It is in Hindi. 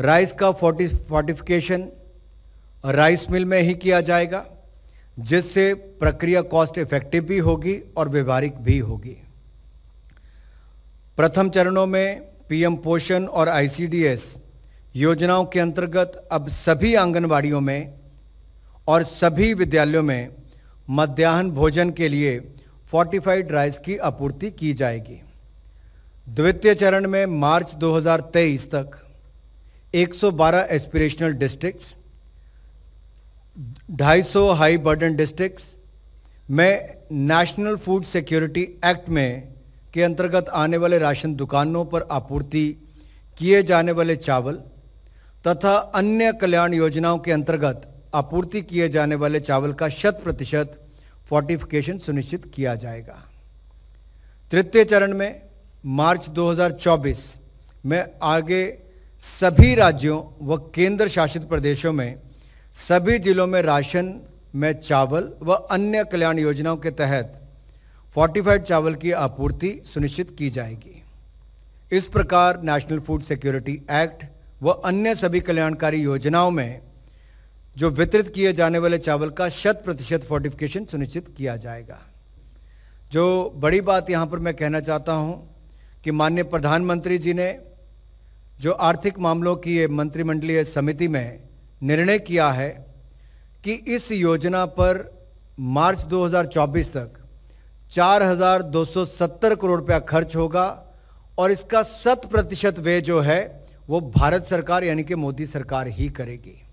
राइस का फोर्टी फोर्टिफिकेशन राइस मिल में ही किया जाएगा जिससे प्रक्रिया कॉस्ट इफेक्टिव भी होगी और व्यवहारिक भी होगी प्रथम चरणों में पीएम पोषण और आईसीडीएस योजनाओं के अंतर्गत अब सभी आंगनबाड़ियों में और सभी विद्यालयों में मध्याह्न भोजन के लिए फोर्टिफाइड राइस की आपूर्ति की जाएगी द्वितीय चरण में मार्च 2023 तक 112 aspirational districts 250 high burden districts में नेशनल फूड सिक्योरिटी एक्ट में के अंतर्गत आने वाले राशन दुकानों पर आपूर्ति किए जाने वाले चावल तथा अन्य कल्याण योजनाओं के अंतर्गत आपूर्ति किए जाने वाले चावल का शत प्रतिशत फोर्टिफिकेशन सुनिश्चित किया जाएगा तृतीय चरण में मार्च 2024 में आगे सभी राज्यों व केंद्र शासित प्रदेशों में सभी जिलों में राशन में चावल व अन्य कल्याण योजनाओं के तहत फोर्टिफाइड चावल की आपूर्ति सुनिश्चित की जाएगी इस प्रकार नेशनल फूड सिक्योरिटी एक्ट व अन्य सभी कल्याणकारी योजनाओं में जो वितरित किए जाने वाले चावल का शत प्रतिशत फोर्टिफिकेशन सुनिश्चित किया जाएगा जो बड़ी बात यहाँ पर मैं कहना चाहता हूँ कि माननीय प्रधानमंत्री जी ने जो आर्थिक मामलों की मंत्रिमंडलीय समिति में निर्णय किया है कि इस योजना पर मार्च 2024 तक 4,270 करोड़ रुपया खर्च होगा और इसका शत प्रतिशत व्यय जो है वो भारत सरकार यानी कि मोदी सरकार ही करेगी